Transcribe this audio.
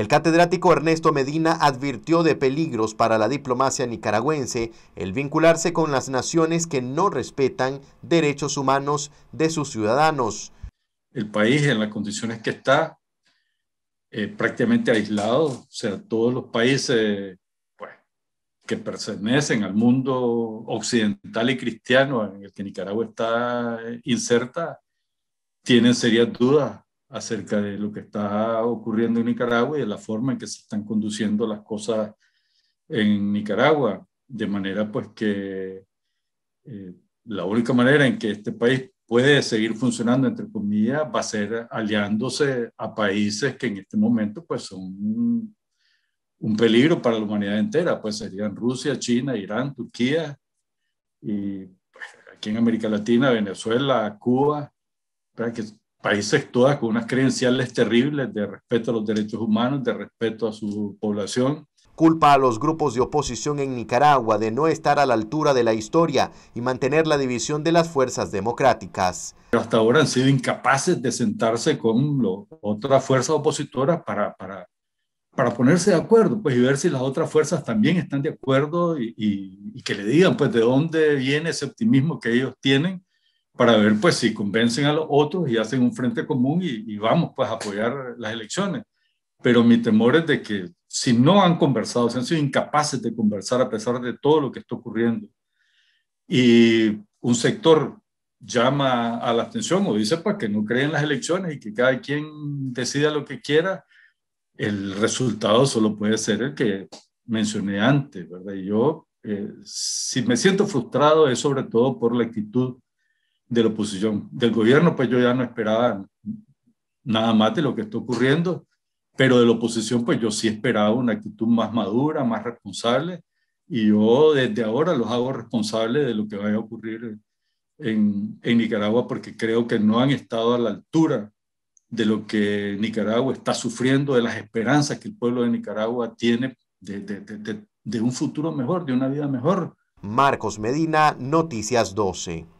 El catedrático Ernesto Medina advirtió de peligros para la diplomacia nicaragüense el vincularse con las naciones que no respetan derechos humanos de sus ciudadanos. El país en las condiciones que está eh, prácticamente aislado, o sea, todos los países pues, que pertenecen al mundo occidental y cristiano en el que Nicaragua está inserta, tienen serias dudas acerca de lo que está ocurriendo en Nicaragua y de la forma en que se están conduciendo las cosas en Nicaragua, de manera pues que eh, la única manera en que este país puede seguir funcionando, entre comillas, va a ser aliándose a países que en este momento pues son un, peligro para la humanidad entera, pues serían Rusia, China, Irán, Turquía y pues, aquí en América Latina, Venezuela, Cuba, que países todas con unas credenciales terribles de respeto a los derechos humanos, de respeto a su población. Culpa a los grupos de oposición en Nicaragua de no estar a la altura de la historia y mantener la división de las fuerzas democráticas. Pero hasta ahora han sido incapaces de sentarse con otras fuerzas opositoras para, para, para ponerse de acuerdo pues, y ver si las otras fuerzas también están de acuerdo y, y que le digan pues, de dónde viene ese optimismo que ellos tienen para ver pues si convencen a los otros y hacen un frente común y, vamos pues a apoyar las elecciones. Pero mi temor es de que si no han conversado, si han sido incapaces de conversar a pesar de todo lo que está ocurriendo, y un sector llama a la atención o dice para pues, que no creen las elecciones y que cada quien decida lo que quiera, el resultado solo puede ser el que mencioné antes, ¿verdad? yo, eh, si me siento frustrado es sobre todo por la actitud de la oposición. Del gobierno, pues yo ya no esperaba nada más de lo que está ocurriendo, pero de la oposición, pues yo sí esperaba una actitud más madura, más responsable, y yo desde ahora los hago responsables de lo que vaya a ocurrir en, en Nicaragua, porque creo que no han estado a la altura de lo que Nicaragua está sufriendo, de las esperanzas que el pueblo de Nicaragua tiene de, de, de, de un futuro mejor, de una vida mejor. Marcos Medina, Noticias 12.